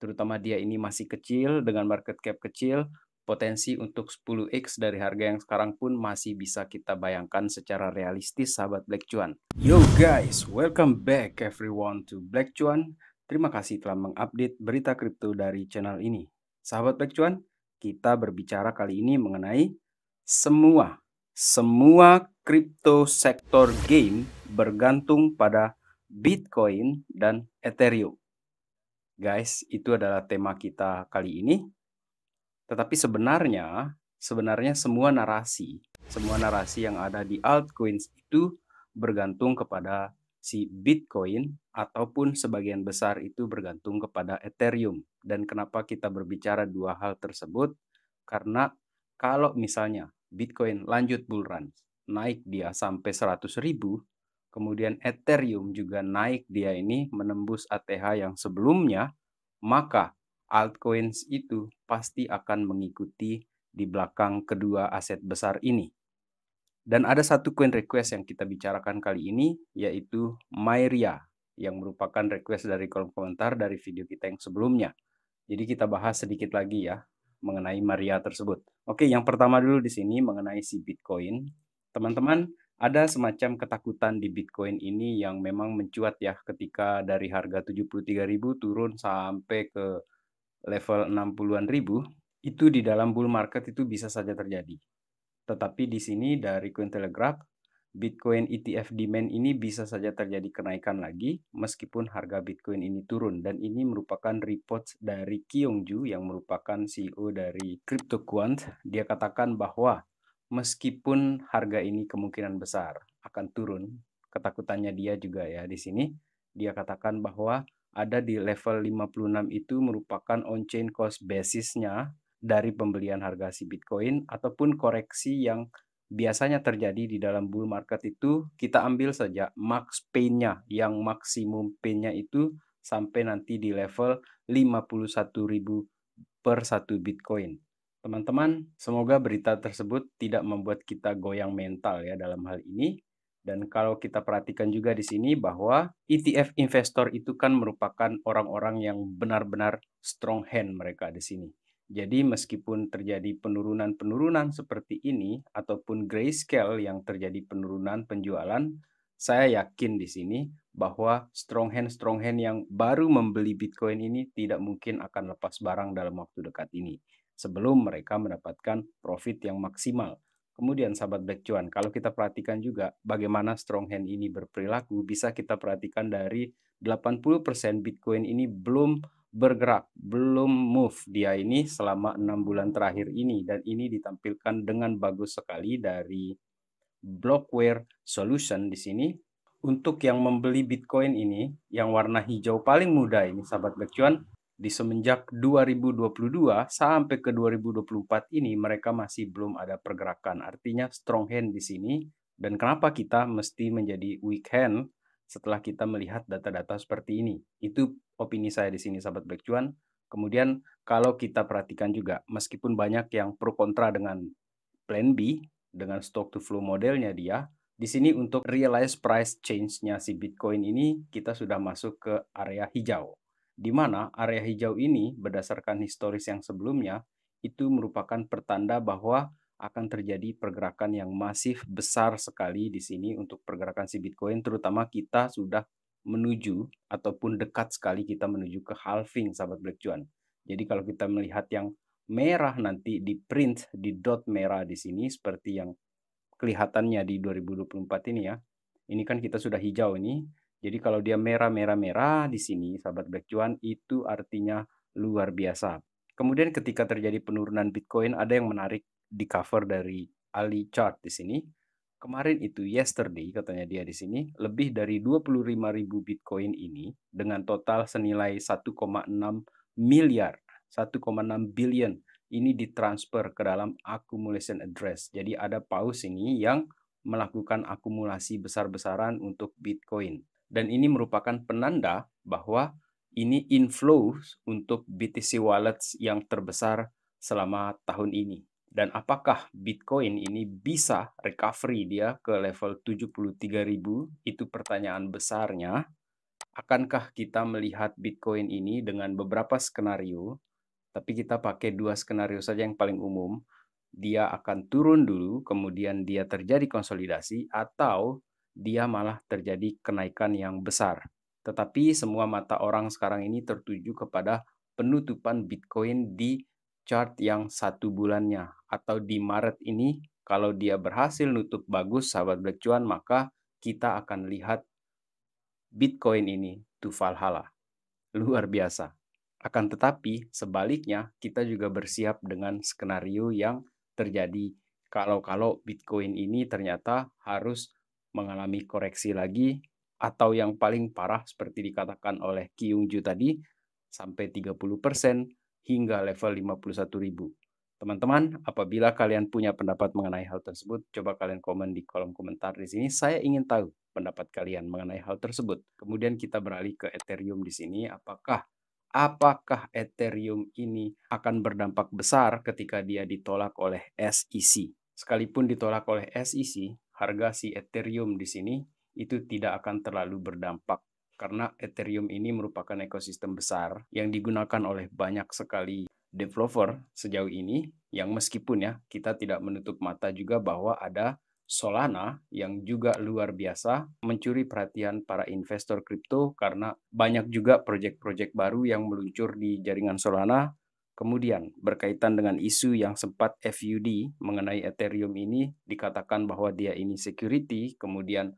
terutama dia ini masih kecil dengan market cap kecil, potensi untuk 10x dari harga yang sekarang pun masih bisa kita bayangkan secara realistis sahabat Black Cuan. Yo guys, welcome back everyone to Black Cuan. Terima kasih telah mengupdate berita kripto dari channel ini. Sahabat Black Cuan, kita berbicara kali ini mengenai semua semua kripto sektor game bergantung pada Bitcoin dan Ethereum. Guys, itu adalah tema kita kali ini. Tetapi sebenarnya, sebenarnya semua narasi, semua narasi yang ada di altcoins itu bergantung kepada si Bitcoin ataupun sebagian besar itu bergantung kepada Ethereum. Dan kenapa kita berbicara dua hal tersebut? Karena kalau misalnya Bitcoin lanjut bull run, naik dia sampai 100 ribu, kemudian Ethereum juga naik dia ini menembus ATH yang sebelumnya, maka altcoins itu pasti akan mengikuti di belakang kedua aset besar ini. Dan ada satu coin request yang kita bicarakan kali ini, yaitu Myria, yang merupakan request dari kolom komentar dari video kita yang sebelumnya. Jadi kita bahas sedikit lagi ya, mengenai Maria tersebut. Oke, yang pertama dulu di sini mengenai si Bitcoin. Teman-teman, ada semacam ketakutan di Bitcoin ini yang memang mencuat ya ketika dari harga 73.000 turun sampai ke level 60-an ribu itu di dalam bull market itu bisa saja terjadi. Tetapi di sini dari Telegraph, Bitcoin ETF demand ini bisa saja terjadi kenaikan lagi meskipun harga Bitcoin ini turun dan ini merupakan report dari Kyung yang merupakan CEO dari CryptoQuant dia katakan bahwa meskipun harga ini kemungkinan besar akan turun, ketakutannya dia juga ya di sini dia katakan bahwa ada di level 56 itu merupakan on-chain cost basisnya dari pembelian harga si Bitcoin ataupun koreksi yang biasanya terjadi di dalam bull market itu kita ambil saja max pain-nya yang maksimum pain-nya itu sampai nanti di level 51.000 per satu Bitcoin. Teman-teman, semoga berita tersebut tidak membuat kita goyang mental ya dalam hal ini. Dan kalau kita perhatikan juga di sini bahwa ETF investor itu kan merupakan orang-orang yang benar-benar strong hand mereka di sini. Jadi meskipun terjadi penurunan-penurunan seperti ini ataupun grayscale yang terjadi penurunan penjualan, saya yakin di sini bahwa strong hand strong hand yang baru membeli Bitcoin ini tidak mungkin akan lepas barang dalam waktu dekat ini sebelum mereka mendapatkan profit yang maksimal. Kemudian sahabat black cuan, kalau kita perhatikan juga bagaimana strong hand ini berperilaku, bisa kita perhatikan dari 80% Bitcoin ini belum bergerak, belum move dia ini selama enam bulan terakhir ini dan ini ditampilkan dengan bagus sekali dari Blockware Solution di sini. Untuk yang membeli Bitcoin ini, yang warna hijau paling muda ini sahabat Black Cuan, di semenjak 2022 sampai ke 2024 ini mereka masih belum ada pergerakan. Artinya strong hand di sini dan kenapa kita mesti menjadi weak hand setelah kita melihat data-data seperti ini. Itu opini saya di sini sahabat Black Cuan. Kemudian kalau kita perhatikan juga meskipun banyak yang pro kontra dengan plan B dengan stock to flow modelnya dia, di sini untuk realize price change-nya si Bitcoin ini kita sudah masuk ke area hijau di mana area hijau ini berdasarkan historis yang sebelumnya itu merupakan pertanda bahwa akan terjadi pergerakan yang masif besar sekali di sini untuk pergerakan si Bitcoin terutama kita sudah menuju ataupun dekat sekali kita menuju ke halving sahabat Black Cuan. Jadi kalau kita melihat yang merah nanti di print di dot merah di sini seperti yang kelihatannya di 2024 ini ya. Ini kan kita sudah hijau ini, jadi kalau dia merah-merah-merah di sini, sahabat Black Cuan, itu artinya luar biasa. Kemudian ketika terjadi penurunan Bitcoin, ada yang menarik di cover dari Ali Chart di sini. Kemarin itu yesterday katanya dia di sini lebih dari ribu Bitcoin ini dengan total senilai 1,6 miliar, 1,6 billion ini ditransfer ke dalam accumulation address. Jadi ada paus ini yang melakukan akumulasi besar-besaran untuk Bitcoin dan ini merupakan penanda bahwa ini inflows untuk BTC wallets yang terbesar selama tahun ini. Dan apakah Bitcoin ini bisa recovery dia ke level 73.000? Itu pertanyaan besarnya. Akankah kita melihat Bitcoin ini dengan beberapa skenario? Tapi kita pakai dua skenario saja yang paling umum. Dia akan turun dulu, kemudian dia terjadi konsolidasi, atau dia malah terjadi kenaikan yang besar. Tetapi semua mata orang sekarang ini tertuju kepada penutupan Bitcoin di chart yang satu bulannya atau di Maret ini kalau dia berhasil nutup bagus sahabat Black Cuan maka kita akan lihat Bitcoin ini to Valhalla. Luar biasa. Akan tetapi sebaliknya kita juga bersiap dengan skenario yang terjadi kalau-kalau Bitcoin ini ternyata harus mengalami koreksi lagi atau yang paling parah seperti dikatakan oleh Kiungju tadi sampai 30% hingga level 51.000. Teman-teman, apabila kalian punya pendapat mengenai hal tersebut, coba kalian komen di kolom komentar di sini. Saya ingin tahu pendapat kalian mengenai hal tersebut. Kemudian kita beralih ke Ethereum di sini. Apakah apakah Ethereum ini akan berdampak besar ketika dia ditolak oleh SEC? Sekalipun ditolak oleh SEC, harga si Ethereum di sini itu tidak akan terlalu berdampak karena Ethereum ini merupakan ekosistem besar yang digunakan oleh banyak sekali developer sejauh ini yang meskipun ya kita tidak menutup mata juga bahwa ada Solana yang juga luar biasa mencuri perhatian para investor kripto karena banyak juga proyek-proyek baru yang meluncur di jaringan Solana Kemudian, berkaitan dengan isu yang sempat FUD mengenai Ethereum ini dikatakan bahwa dia ini security, kemudian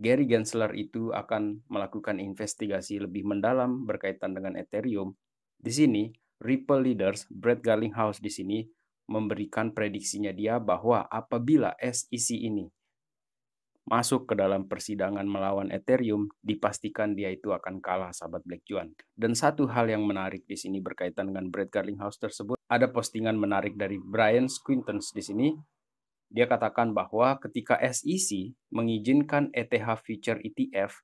Gary Gensler itu akan melakukan investigasi lebih mendalam berkaitan dengan Ethereum. Di sini, Ripple Leaders, Brad Garlinghouse di sini memberikan prediksinya dia bahwa apabila SEC ini masuk ke dalam persidangan melawan Ethereum, dipastikan dia itu akan kalah sahabat Black Juan. Dan satu hal yang menarik di sini berkaitan dengan Brad Garlinghouse tersebut, ada postingan menarik dari Brian Squintons di sini. Dia katakan bahwa ketika SEC mengizinkan ETH Future ETF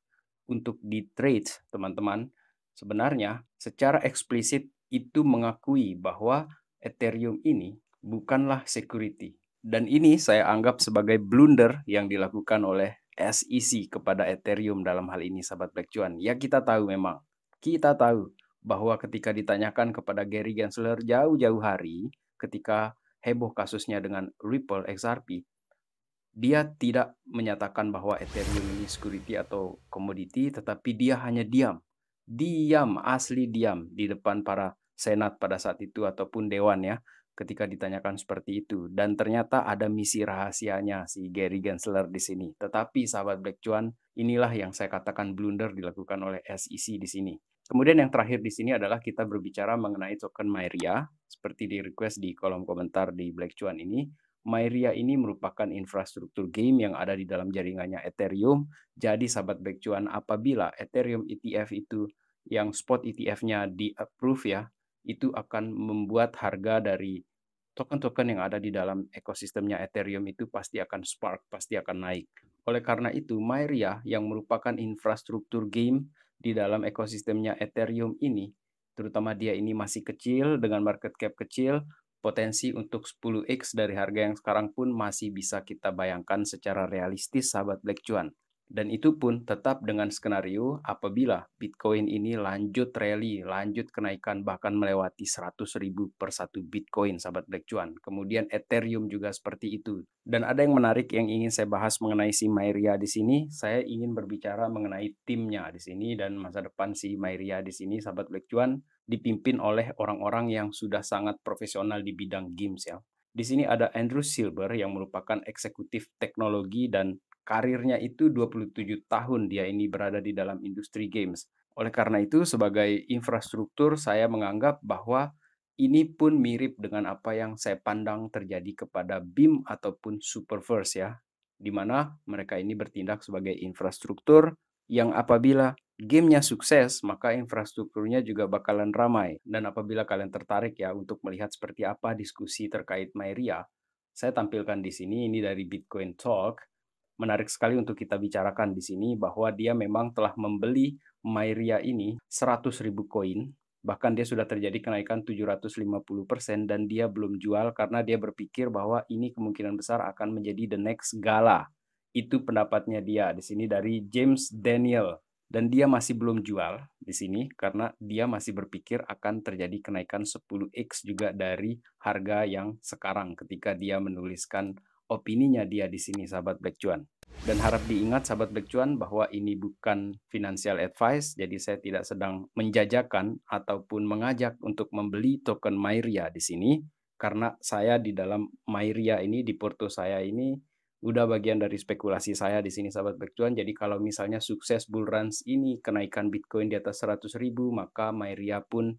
untuk di-trade, teman-teman, sebenarnya secara eksplisit itu mengakui bahwa Ethereum ini bukanlah security, dan ini saya anggap sebagai blunder yang dilakukan oleh SEC kepada Ethereum dalam hal ini sahabat Black Cuan. Ya kita tahu memang, kita tahu bahwa ketika ditanyakan kepada Gary Gensler jauh-jauh hari ketika heboh kasusnya dengan Ripple XRP, dia tidak menyatakan bahwa Ethereum ini security atau commodity, tetapi dia hanya diam. Diam, asli diam di depan para senat pada saat itu ataupun dewan ya ketika ditanyakan seperti itu. Dan ternyata ada misi rahasianya si Gary Gensler di sini. Tetapi sahabat Black Cuan, inilah yang saya katakan blunder dilakukan oleh SEC di sini. Kemudian yang terakhir di sini adalah kita berbicara mengenai token Myria, seperti di request di kolom komentar di Black Cuan ini. Myria ini merupakan infrastruktur game yang ada di dalam jaringannya Ethereum. Jadi sahabat Black Cuan, apabila Ethereum ETF itu yang spot ETF-nya di approve ya, itu akan membuat harga dari token-token yang ada di dalam ekosistemnya Ethereum itu pasti akan spark, pasti akan naik. Oleh karena itu, Myria yang merupakan infrastruktur game di dalam ekosistemnya Ethereum ini, terutama dia ini masih kecil dengan market cap kecil, potensi untuk 10x dari harga yang sekarang pun masih bisa kita bayangkan secara realistis sahabat Black Cuan. Dan itu pun tetap dengan skenario apabila Bitcoin ini lanjut rally, lanjut kenaikan bahkan melewati 100 ribu per satu Bitcoin, sahabat Black Cuan. Kemudian Ethereum juga seperti itu. Dan ada yang menarik yang ingin saya bahas mengenai si Myria di sini. Saya ingin berbicara mengenai timnya di sini dan masa depan si Myria di sini, sahabat Black Cuan, dipimpin oleh orang-orang yang sudah sangat profesional di bidang games ya. Di sini ada Andrew Silver yang merupakan eksekutif teknologi dan karirnya itu 27 tahun dia ini berada di dalam industri games. Oleh karena itu sebagai infrastruktur saya menganggap bahwa ini pun mirip dengan apa yang saya pandang terjadi kepada BIM ataupun Superverse ya, di mana mereka ini bertindak sebagai infrastruktur yang apabila gamenya sukses, maka infrastrukturnya juga bakalan ramai. Dan apabila kalian tertarik ya untuk melihat seperti apa diskusi terkait Myria, saya tampilkan di sini ini dari Bitcoin Talk menarik sekali untuk kita bicarakan di sini bahwa dia memang telah membeli Myria ini 100 ribu koin bahkan dia sudah terjadi kenaikan 750% dan dia belum jual karena dia berpikir bahwa ini kemungkinan besar akan menjadi the next gala. Itu pendapatnya dia di sini dari James Daniel dan dia masih belum jual di sini karena dia masih berpikir akan terjadi kenaikan 10x juga dari harga yang sekarang ketika dia menuliskan opininya dia di sini sahabat Black Cuan. Dan harap diingat sahabat Black Cuan bahwa ini bukan financial advice, jadi saya tidak sedang menjajakan ataupun mengajak untuk membeli token Myria di sini karena saya di dalam Myria ini di porto saya ini udah bagian dari spekulasi saya di sini sahabat Black Cuan. Jadi kalau misalnya sukses bull runs ini kenaikan Bitcoin di atas ribu, maka Myria pun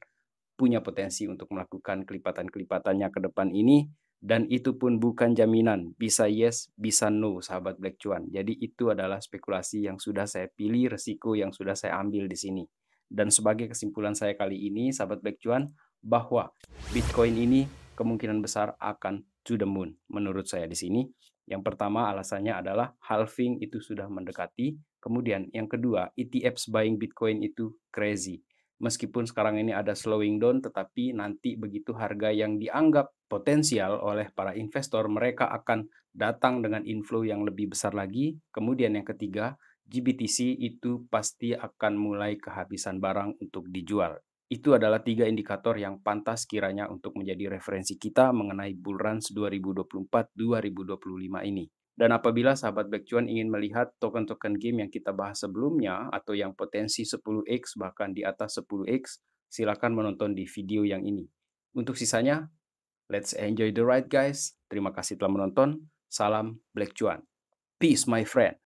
punya potensi untuk melakukan kelipatan-kelipatannya ke depan ini dan itu pun bukan jaminan, bisa yes, bisa no, sahabat Black Cuan. Jadi itu adalah spekulasi yang sudah saya pilih, resiko yang sudah saya ambil di sini. Dan sebagai kesimpulan saya kali ini, sahabat Black Cuan, bahwa Bitcoin ini kemungkinan besar akan to the moon menurut saya di sini. Yang pertama alasannya adalah halving itu sudah mendekati. Kemudian yang kedua, ETFs buying Bitcoin itu crazy. Meskipun sekarang ini ada slowing down, tetapi nanti begitu harga yang dianggap potensial oleh para investor, mereka akan datang dengan inflow yang lebih besar lagi. Kemudian yang ketiga, GBTC itu pasti akan mulai kehabisan barang untuk dijual. Itu adalah tiga indikator yang pantas kiranya untuk menjadi referensi kita mengenai bull runs 2024-2025 ini. Dan apabila sahabat Black Cuan ingin melihat token-token game yang kita bahas sebelumnya atau yang potensi 10x bahkan di atas 10x, silakan menonton di video yang ini. Untuk sisanya, let's enjoy the ride guys. Terima kasih telah menonton. Salam Black Cuan. Peace my friend.